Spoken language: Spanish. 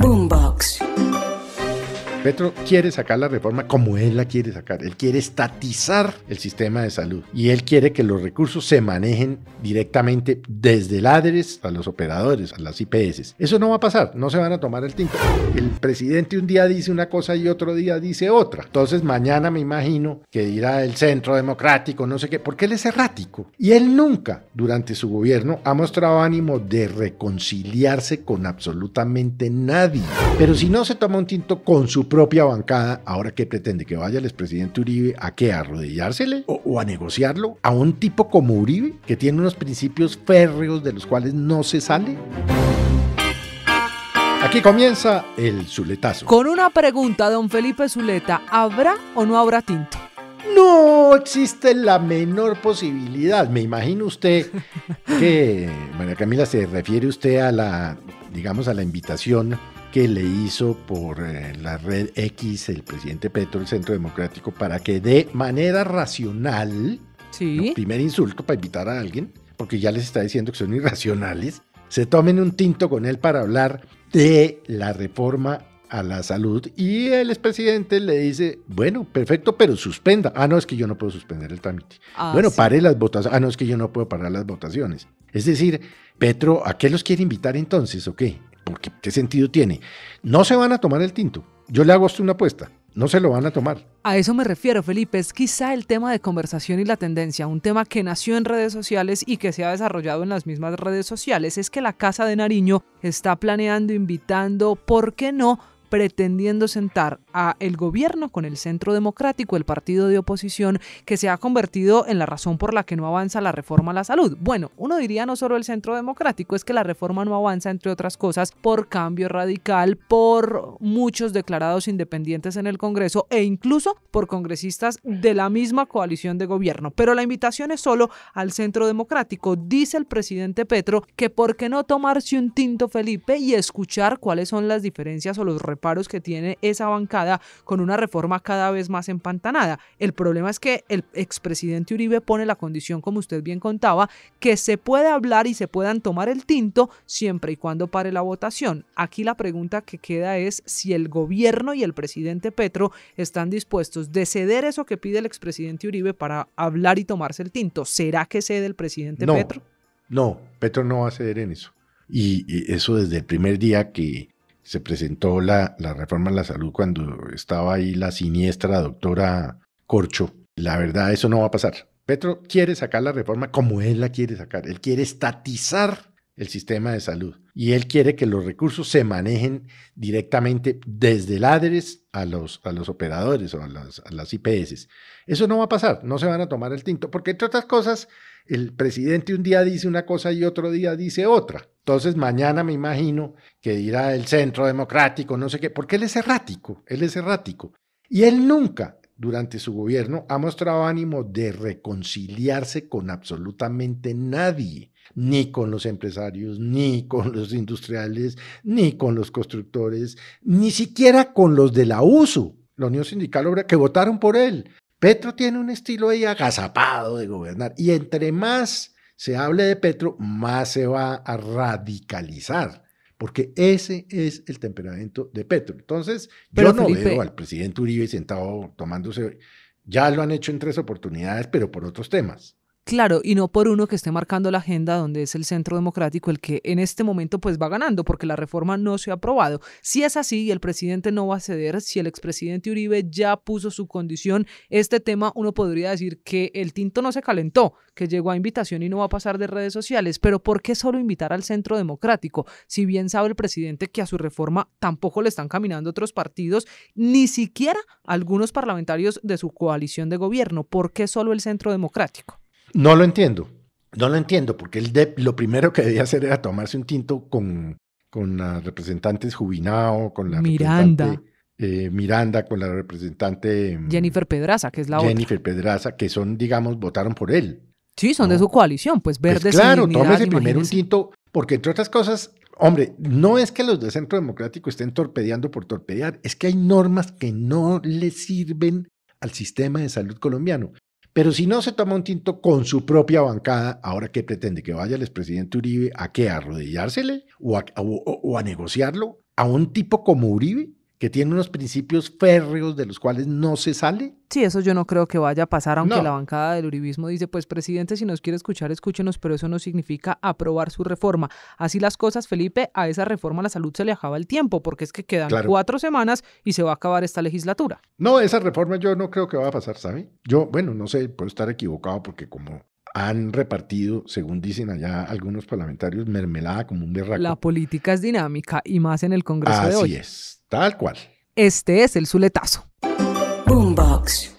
boombox Petro quiere sacar la reforma como él la quiere sacar. Él quiere estatizar el sistema de salud y él quiere que los recursos se manejen directamente desde el ADRES a los operadores, a las IPS. Eso no va a pasar, no se van a tomar el tinto. El presidente un día dice una cosa y otro día dice otra. Entonces mañana me imagino que dirá el centro democrático, no sé qué, porque él es errático. Y él nunca durante su gobierno ha mostrado ánimo de reconciliarse con absolutamente nadie. Pero si no se toma un tinto con su propia bancada, ahora que pretende que vaya el expresidente Uribe a qué, a arrodillársele o, a negociarlo a un tipo como Uribe, que tiene unos principios férreos de los cuales no se sale. Aquí comienza el Zuletazo. Con una pregunta, don Felipe Zuleta, ¿habrá o no habrá tinto? No existe la menor posibilidad. Me imagino usted que, María Camila, se refiere usted a la, digamos, a la invitación que le hizo por eh, la red X el presidente Petro, el Centro Democrático, para que de manera racional, ¿Sí? primer insulto para invitar a alguien, porque ya les está diciendo que son irracionales, se tomen un tinto con él para hablar de la reforma a la salud y el expresidente le dice, bueno, perfecto, pero suspenda. Ah, no, es que yo no puedo suspender el trámite. Ah, bueno, pare las votaciones. Ah, no, es que yo no puedo parar las votaciones. Es decir, Petro, ¿a qué los quiere invitar entonces o qué? porque ¿qué sentido tiene? No se van a tomar el tinto. Yo le hago hasta una apuesta. No se lo van a tomar. A eso me refiero, Felipe. Es quizá el tema de conversación y la tendencia, un tema que nació en redes sociales y que se ha desarrollado en las mismas redes sociales, es que la Casa de Nariño está planeando, invitando, ¿por qué no? pretendiendo sentar a el gobierno con el Centro Democrático, el partido de oposición que se ha convertido en la razón por la que no avanza la reforma a la salud. Bueno, uno diría no solo el Centro Democrático, es que la reforma no avanza entre otras cosas por cambio radical, por muchos declarados independientes en el Congreso e incluso por congresistas de la misma coalición de gobierno, pero la invitación es solo al Centro Democrático, dice el presidente Petro que por qué no tomarse un tinto Felipe y escuchar cuáles son las diferencias o los paros que tiene esa bancada con una reforma cada vez más empantanada. El problema es que el expresidente Uribe pone la condición, como usted bien contaba, que se pueda hablar y se puedan tomar el tinto siempre y cuando pare la votación. Aquí la pregunta que queda es si el gobierno y el presidente Petro están dispuestos de ceder eso que pide el expresidente Uribe para hablar y tomarse el tinto. ¿Será que cede el presidente Petro? No, Petro no va a ceder en eso. Y eso desde el primer día que se presentó la, reforma a la salud cuando estaba ahí la siniestra doctora Corcho. La verdad, eso no va a pasar. Petro quiere sacar la reforma como él la quiere sacar. Él quiere estatizar el sistema de salud y él quiere que los recursos se manejen directamente desde el ADRES a los, a los operadores o a las, a las IPS. Eso no va a pasar, no se van a tomar el tinto, porque entre otras cosas, el presidente un día dice una cosa y otro día dice otra. Entonces, mañana me imagino que dirá el centro democrático, no sé qué, porque él es errático, él es errático. Y él nunca, durante su gobierno, ha mostrado ánimo de reconciliarse con absolutamente nadie, ni con los empresarios, ni con los industriales, ni con los constructores, ni siquiera con los de la USU, la Unión Sindical Obrera, que votaron por él. Petro tiene un estilo ahí agazapado de gobernar, y entre más se hable de Petro, más se va a radicalizar, porque ese es el temperamento de Petro. Entonces, yo no veo al presidente Uribe sentado tomándose, ya lo han hecho en tres oportunidades, pero por otros temas. Claro, y no por uno que esté marcando la agenda donde es el centro democrático el que en este momento pues va ganando porque la reforma no se ha aprobado. Si es así y el presidente no va a ceder, si el expresidente Uribe ya puso su condición, este tema uno podría decir que el tinto no se calentó, que llegó a invitación y no va a pasar de redes sociales, pero ¿por qué solo invitar al centro democrático? Si bien sabe el presidente que a su reforma tampoco le están caminando otros partidos, ni siquiera algunos parlamentarios de su coalición de gobierno, ¿por qué solo el centro democrático? No lo entiendo. No lo entiendo, porque el DEP lo primero que debía hacer era tomarse un tinto con, con la Jubinao, con la Miranda. representante eh, Miranda, con la representante mm, Jennifer Pedraza, que es la Jennifer Pedraza, que son, digamos, votaron por él. Sí, son de su coalición, pues verde Pues claro, tómese primero un tinto, porque entre otras cosas, hombre, no es que los de Centro Democrático estén torpedeando por torpedear, es que hay normas que no le sirven al sistema de salud colombiano. Pero si no se toma un tinto con su propia bancada, ¿ahora qué pretende? ¿Que vaya el expresidente Uribe a qué? ¿A arrodillársele? o a negociarlo? ¿A un tipo como Uribe? que tiene unos principios férreos de los cuales no se sale. Sí, eso yo no creo que vaya a pasar, aunque la bancada del Uribismo dice, pues presidente, si nos quiere escuchar, escúchenos, pero eso no significa aprobar su reforma. Así las cosas, Felipe, a esa reforma la salud se le acaba el tiempo, porque es que quedan cuatro semanas y se va a acabar esta legislatura. No, esa reforma yo no creo que vaya a pasar, ¿sabe? Yo, bueno, no sé, puedo estar equivocado porque como han repartido, según dicen allá algunos parlamentarios, mermelada como un berraco. La política es dinámica y más en el Congreso de hoy. Así es, tal cual. Este es el Zuletazo. Boombox.